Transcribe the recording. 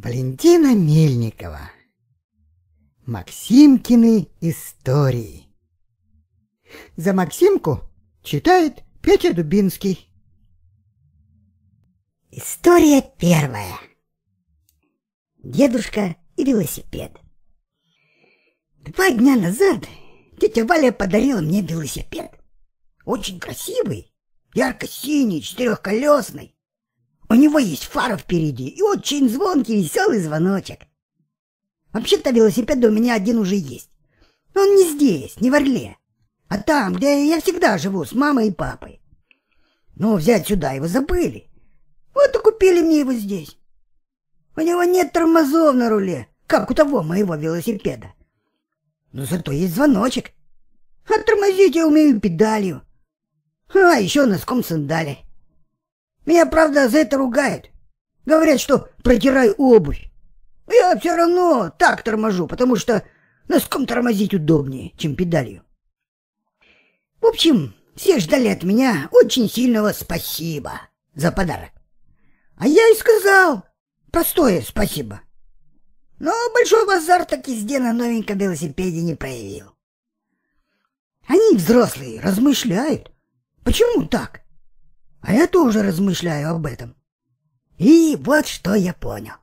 Валентина Мельникова. Максимкины истории. За Максимку читает Петя Дубинский. История первая. Дедушка и велосипед. Два дня назад тетя Валя подарила мне велосипед. Очень красивый, ярко-синий, четырехколесный. У него есть фара впереди и очень звонкий веселый звоночек. Вообще-то велосипед у меня один уже есть. Но он не здесь, не в Орле, а там, где я всегда живу с мамой и папой. Но взять сюда его забыли. Вот и купили мне его здесь. У него нет тормозов на руле, как у того моего велосипеда. Но зато есть звоночек. А тормозить я умею педалью. А еще носком сандали. Меня, правда, за это ругают. Говорят, что протираю обувь. я все равно так торможу, потому что носком тормозить удобнее, чем педалью. В общем, все ждали от меня очень сильного спасибо за подарок. А я и сказал простое спасибо. Но большой базар так везде на новеньком велосипеде не проявил. Они взрослые, размышляют. Почему так? А я тоже размышляю об этом. И вот что я понял.